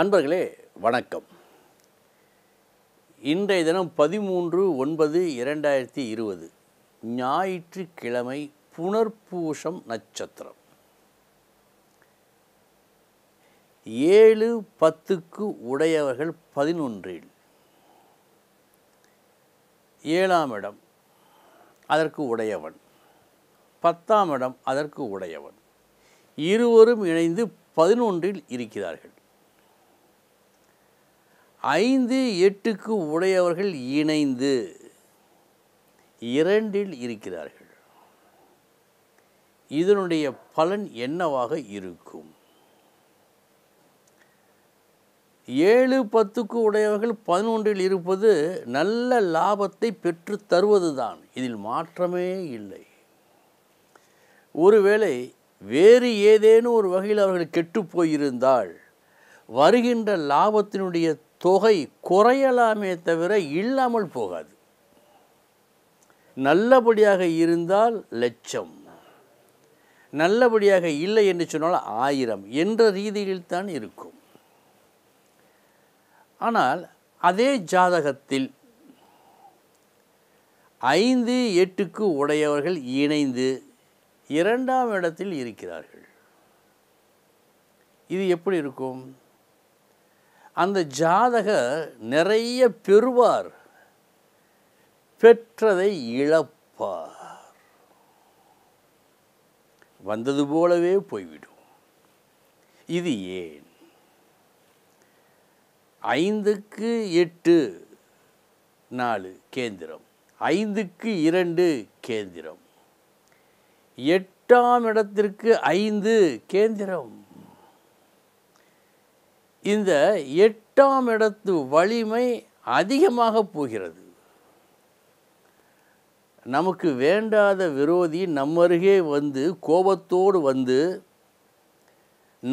அன்பர்களே வணக்கம் இன்றைய தினம் பதிமூன்று ஒன்பது இரண்டாயிரத்தி இருபது ஞாயிற்றுக்கிழமை புனர்பூஷம் நட்சத்திரம் ஏழு பத்துக்கு உடையவர்கள் பதினொன்றில் ஏழாம் இடம் அதற்கு உடையவன் பத்தாம் இடம் அதற்கு உடையவன் இருவரும் இணைந்து பதினொன்றில் இருக்கிறார்கள் ஐந்து எட்டுக்கு உடையவர்கள் இணைந்து இரண்டில் இருக்கிறார்கள் இதனுடைய பலன் என்னவாக இருக்கும் ஏழு பத்துக்கு உடையவர்கள் பதினொன்றில் இருப்பது நல்ல லாபத்தை பெற்று தருவது தான் இதில் மாற்றமே இல்லை ஒருவேளை வேறு ஏதேனும் ஒரு வகையில் அவர்கள் கெட்டுப்போயிருந்தால் போயிருந்தால் வருகின்ற லாபத்தினுடைய தொகை குறையலாமே தவிர இல்லாமல் போகாது நல்லபடியாக இருந்தால் லட்சம் நல்லபடியாக இல்லை என்று சொன்னால் ஆயிரம் என்ற ரீதியில் தான் இருக்கும் ஆனால் அதே ஜாதகத்தில் ஐந்து எட்டுக்கு உடையவர்கள் இணைந்து இரண்டாம் இடத்தில் இருக்கிறார்கள் இது எப்படி இருக்கும் அந்த ஜாதகர் நிறைய பெறுவார் பெற்றதை இழப்பார் வந்தது போலவே போய்விடும் இது ஏன் ஐந்துக்கு எட்டு நாலு கேந்திரம் ஐந்துக்கு இரண்டு கேந்திரம் எட்டாம் இடத்திற்கு ஐந்து கேந்திரம் இந்த எட்டாம் இடத்து வலிமை அதிகமாக போகிறது நமக்கு வேண்டாத விரோதி நம்ம அருகே வந்து கோபத்தோடு வந்து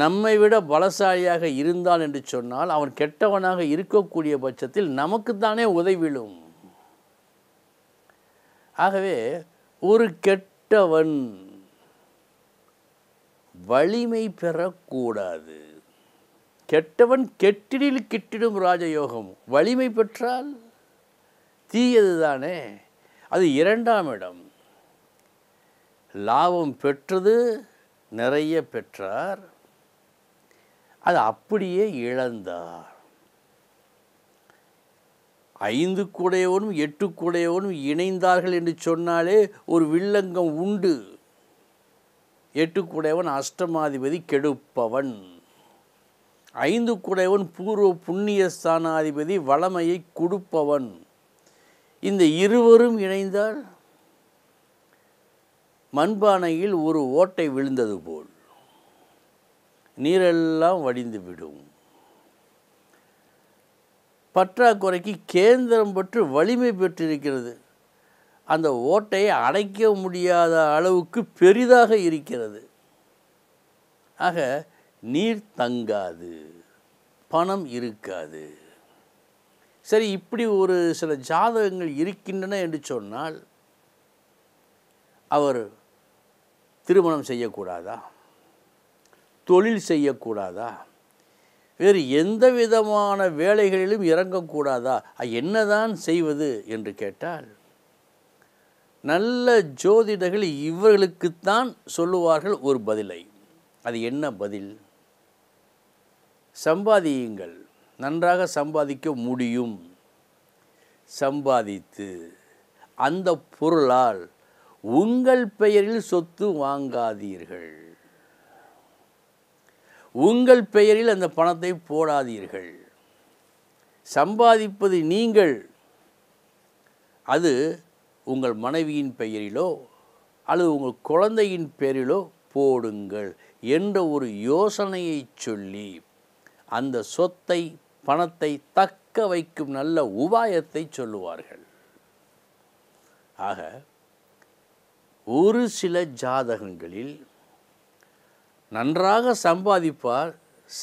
நம்மை விட பலசாலியாக இருந்தான் என்று சொன்னால் அவன் கெட்டவனாக இருக்கக்கூடிய பட்சத்தில் நமக்குத்தானே உதவிடும் ஆகவே ஒரு கெட்டவன் வலிமை பெறக்கூடாது கெட்டவன் கெட்டிடில் கிட்டிடும் ராஜயோகம் வலிமை பெற்றால் தீயது தானே அது இரண்டாம் இடம் லாபம் பெற்றது நிறைய பெற்றார் அது அப்படியே இழந்தார் ஐந்து கூடையவனும் எட்டு கூடையவனும் இணைந்தார்கள் என்று சொன்னாலே ஒரு வில்லங்கம் உண்டு எட்டு கூடையவன் அஷ்டமாதிபதி கெடுப்பவன் ஐந்து குடைவன் பூர்வ புண்ணிய ஸ்தானாதிபதி வளமையை கொடுப்பவன் இந்த இருவரும் இணைந்தால் மண்பானையில் ஒரு ஓட்டை விழுந்தது போல் நீரெல்லாம் வடிந்துவிடும் பற்றாக்குறைக்கு கேந்திரம் பெற்று வலிமை பெற்றிருக்கிறது அந்த ஓட்டையை அடைக்க முடியாத அளவுக்கு பெரிதாக இருக்கிறது ஆக நீர் தங்காது பணம் இருக்காது சரி இப்படி ஒரு சில ஜாதகங்கள் இருக்கின்றன என்று சொன்னால் அவர் திருமணம் செய்யக்கூடாதா தொழில் செய்யக்கூடாதா வேறு எந்த விதமான வேலைகளிலும் இறங்கக்கூடாதா என்னதான் செய்வது என்று கேட்டால் நல்ல ஜோதிடர்கள் இவர்களுக்குத்தான் சொல்லுவார்கள் ஒரு பதிலை அது என்ன பதில் சம்பாதியுங்கள் நன்றாக சம்பாதிக்க முடியும் சம்பாதித்து அந்த பொருளால் உங்கள் பெயரில் சொத்து வாங்காதீர்கள் உங்கள் பெயரில் அந்த பணத்தை போடாதீர்கள் சம்பாதிப்பது நீங்கள் அது உங்கள் மனைவியின் பெயரிலோ அல்லது உங்கள் குழந்தையின் பெயரிலோ போடுங்கள் என்ற ஒரு யோசனையை சொல்லி அந்த சொத்தை பணத்தை தக்க வைக்கும் நல்ல உபாயத்தை சொல்லுவார்கள் ஆக ஒரு சில ஜாதகங்களில் நன்றாக சம்பாதிப்பார்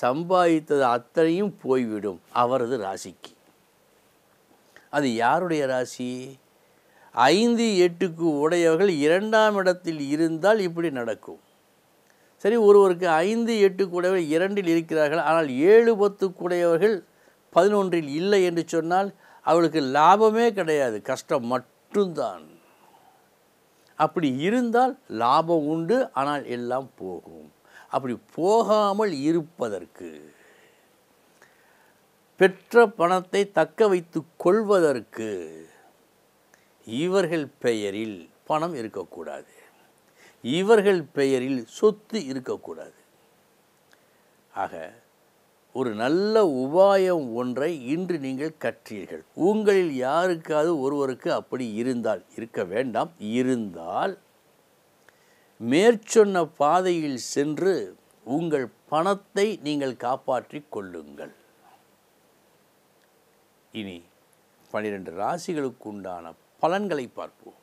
சம்பாதித்தது அத்தனையும் போய்விடும் அவரது ராசிக்கு அது யாருடைய ராசி ஐந்து எட்டுக்கு உடையவர்கள் இரண்டாம் இடத்தில் இருந்தால் இப்படி நடக்கும் சரி ஒருவருக்கு ஐந்து எட்டு கூடவர் இரண்டில் இருக்கிறார்கள் ஆனால் ஏழு பத்து கூடையவர்கள் பதினொன்றில் இல்லை என்று சொன்னால் அவளுக்கு லாபமே கிடையாது கஷ்டம் மட்டும்தான் அப்படி இருந்தால் லாபம் உண்டு ஆனால் எல்லாம் போகும் அப்படி போகாமல் இருப்பதற்கு பெற்ற பணத்தை தக்க வைத்து கொள்வதற்கு இவர்கள் பெயரில் பணம் இருக்கக்கூடாது இவர்கள் பெயரில் சொத்து இருக்கக்கூடாது ஆக ஒரு நல்ல உபாயம் ஒன்றை இன்று நீங்கள் கற்றீர்கள் உங்களில் யாருக்காவது ஒருவருக்கு அப்படி இருந்தால் இருக்க வேண்டாம் இருந்தால் மேற்சொன்ன பாதையில் சென்று உங்கள் பணத்தை நீங்கள் காப்பாற்றி கொள்ளுங்கள் இனி பனிரெண்டு ராசிகளுக்கு உண்டான பலன்களை பார்ப்போம்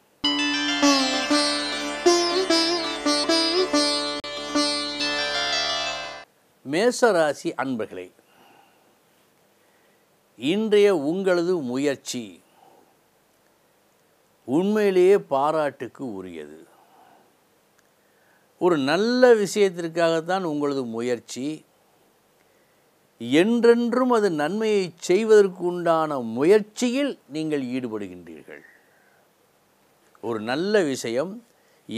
மேசராசி அன்பர்களே இன்றைய உங்களது முயற்சி உண்மையிலேயே பாராட்டுக்கு உரியது ஒரு நல்ல விஷயத்திற்காகத்தான் உங்களது முயற்சி என்றென்றும் அது நன்மையை செய்வதற்கு உண்டான முயற்சியில் நீங்கள் ஈடுபடுகின்றீர்கள் ஒரு நல்ல விஷயம்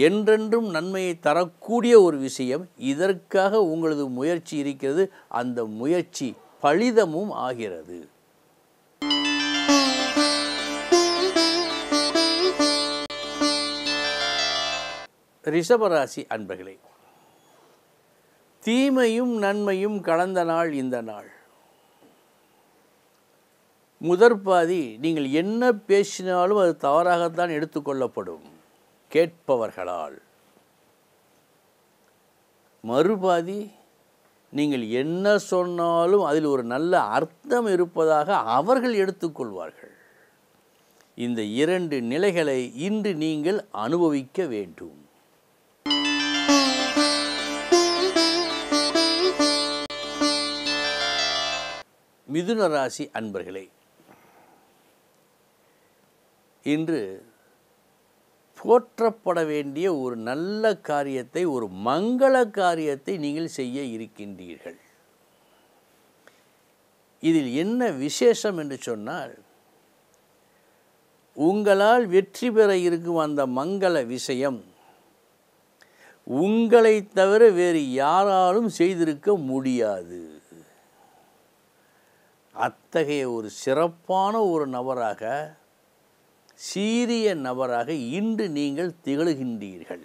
என்றென்றும் நன்மையை தரக்கூடிய ஒரு விஷயம் இதற்காக உங்களது முயற்சி இருக்கிறது அந்த முயற்சி பலிதமும் ஆகிறது ரிஷபராசி அன்பர்களே தீமையும் நன்மையும் கலந்த நாள் இந்த நாள் முதற்பாதி நீங்கள் என்ன பேசினாலும் அது தவறாகத்தான் எடுத்துக்கொள்ளப்படும் கேட்பவர்களால் மறுபாதி நீங்கள் என்ன சொன்னாலும் அதில் ஒரு நல்ல அர்த்தம் இருப்பதாக அவர்கள் எடுத்துக்கொள்வார்கள் இந்த இரண்டு நிலைகளை இன்று நீங்கள் அனுபவிக்க வேண்டும் மிதுன ராசி அன்பர்களே இன்று போற்றப்பட வேண்டிய ஒரு நல்ல காரியத்தை ஒரு மங்கள காரியத்தை நீங்கள் செய்ய இருக்கின்றீர்கள் இதில் என்ன விசேஷம் என்று சொன்னால் உங்களால் வெற்றி பெற இருக்கும் அந்த மங்கள விஷயம் உங்களை தவிர வேறு யாராலும் செய்திருக்க முடியாது அத்தகைய ஒரு சிறப்பான ஒரு நபராக சீரிய நபராக இன்று நீங்கள் திகழ்கின்றீர்கள்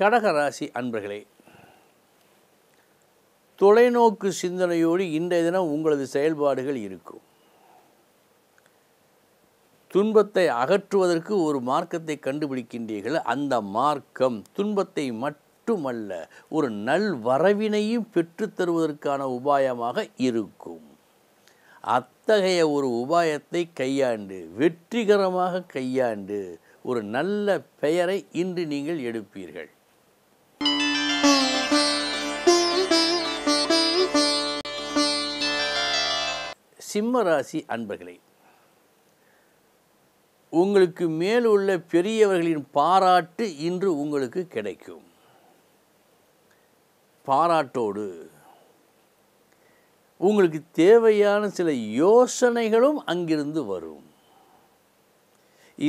கடகராசி அன்பர்களே தொலைநோக்கு சிந்தனையோடு இன்றைய தினம் உங்களது செயல்பாடுகள் இருக்கும் துன்பத்தை அகற்றுவதற்கு ஒரு மார்க்கத்தை கண்டுபிடிக்கின்றீர்கள் அந்த மார்க்கம் துன்பத்தை மட்டும் மட்டுமல்ல ஒரு நல்வரவினையும் பெற்றுத்தருவதற்கான உபாயமாக இருக்கும் அத்தகைய ஒரு உபாயத்தை கையாண்டு வெற்றிகரமாக கையாண்டு ஒரு நல்ல பெயரை இன்று நீங்கள் எடுப்பீர்கள் சிம்மராசி அன்பர்களே உங்களுக்கு மேல் உள்ள பெரியவர்களின் பாராட்டு இன்று உங்களுக்கு கிடைக்கும் பாராட்டோடு உங்களுக்கு தேவையான சில யோசனைகளும் அங்கிருந்து வரும்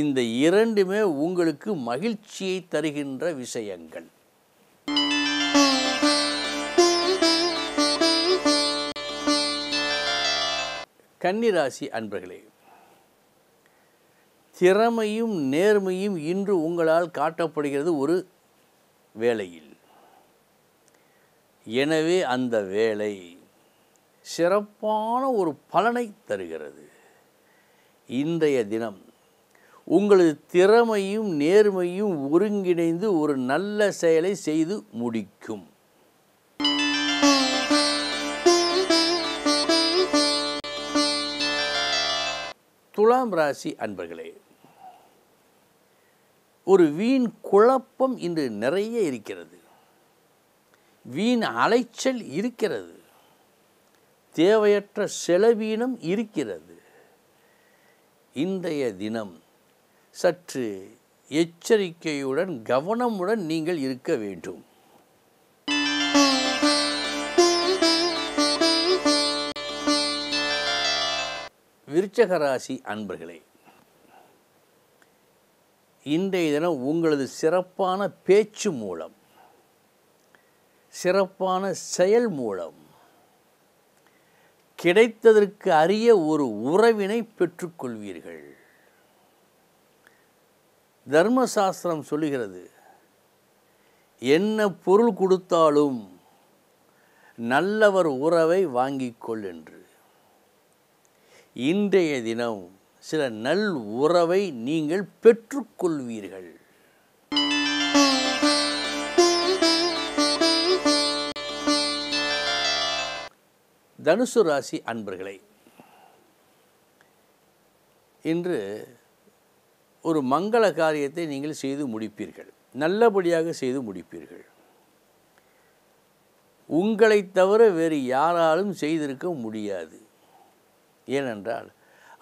இந்த இரண்டுமே உங்களுக்கு மகிழ்ச்சியை தருகின்ற விஷயங்கள் கன்னிராசி அன்பர்களே திறமையும் நேர்மையும் இன்று உங்களால் காட்டப்படுகிறது ஒரு வேளையில் எனவே அந்த வேலை சிறப்பான ஒரு பலனை தருகிறது இன்றைய தினம் உங்களது திறமையும் நேர்மையும் ஒருங்கிணைந்து ஒரு நல்ல செயலை செய்து முடிக்கும் துலாம் ராசி அன்பர்களே ஒரு வீண் குழப்பம் இன்று நிறைய இருக்கிறது வீண் அலைச்சல் இருக்கிறது தேவையற்ற செலவீனம் இருக்கிறது இன்றைய தினம் சற்று எச்சரிக்கையுடன் கவனமுடன் நீங்கள் இருக்க வேண்டும் விருச்சகராசி அன்பர்களே இன்றைய தினம் உங்களது சிறப்பான பேச்சு மூலம் சிறப்பான செயல் மூலம் கிடைத்ததற்கு அரிய ஒரு உறவினை பெற்றுக்கொள்வீர்கள் தர்மசாஸ்திரம் சொல்லுகிறது என்ன பொருள் கொடுத்தாலும் நல்லவர் உறவை வாங்கிக்கொள் என்று இன்றைய தினம் சில நல் உறவை நீங்கள் பெற்றுக்கொள்வீர்கள் தனுசு ராசி அன்பர்களே இன்று ஒரு மங்கள காரியத்தை நீங்கள் செய்து முடிப்பீர்கள் நல்லபடியாக செய்து முடிப்பீர்கள் உங்களை தவிர வேறு யாராலும் செய்திருக்க முடியாது ஏனென்றால்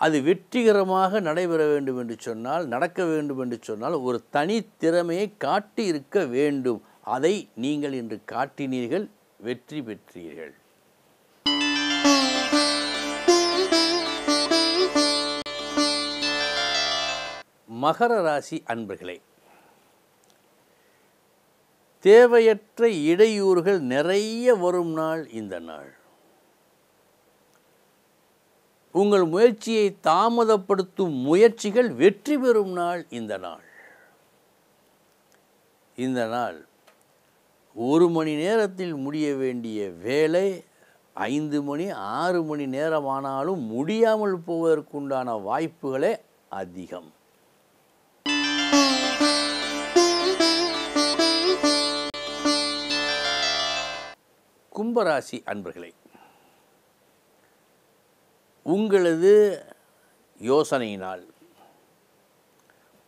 அது வெற்றிகரமாக நடைபெற வேண்டும் என்று சொன்னால் நடக்க வேண்டும் என்று சொன்னால் ஒரு தனித்திறமையை காட்டியிருக்க வேண்டும் அதை நீங்கள் இன்று காட்டினீர்கள் வெற்றி பெற்றீர்கள் மகர ராசி அன்பர்களே தேவையற்ற இடையூறுகள் நிறைய வரும் நாள் இந்த நாள் உங்கள் முயற்சியை தாமதப்படுத்தும் முயற்சிகள் வெற்றி பெறும் நாள் இந்த நாள் இந்த நாள் ஒரு மணி நேரத்தில் முடிய வேண்டிய வேலை ஐந்து மணி ஆறு மணி நேரமானாலும் முடியாமல் போவதற்குண்டான வாய்ப்புகளே அதிகம் கும்பராசி அன்பர்களே உங்களது யோசனையினால்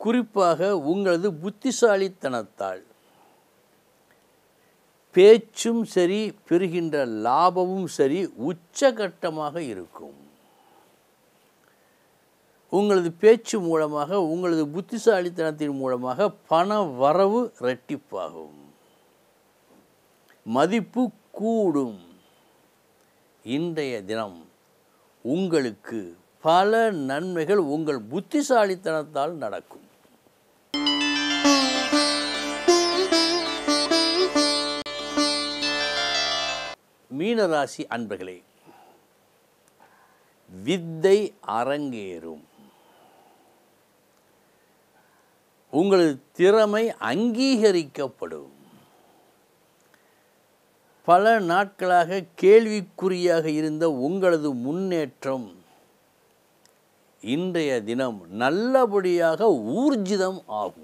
குறிப்பாக உங்களது புத்திசாலித்தனத்தால் பேச்சும் சரி பெறுகின்ற லாபமும் சரி உச்சகட்டமாக இருக்கும் உங்களது பேச்சு மூலமாக உங்களது புத்திசாலித்தனத்தின் மூலமாக பண வரவு ரெட்டிப்பாகும் மதிப்பு கூடும் இன்றைய தினம் உங்களுக்கு பல நன்மைகள் உங்கள் புத்திசாலித்தனத்தால் நடக்கும் மீனராசி அன்பர்களே வித்தை அரங்கேறும் உங்களது திறமை அங்கீகரிக்கப்படும் பல நாட்களாக கேள்விக்குறியாக இருந்த உங்களது முன்னேற்றம் இன்றைய தினம் நல்லபடியாக ஊர்ஜிதம் ஆகும்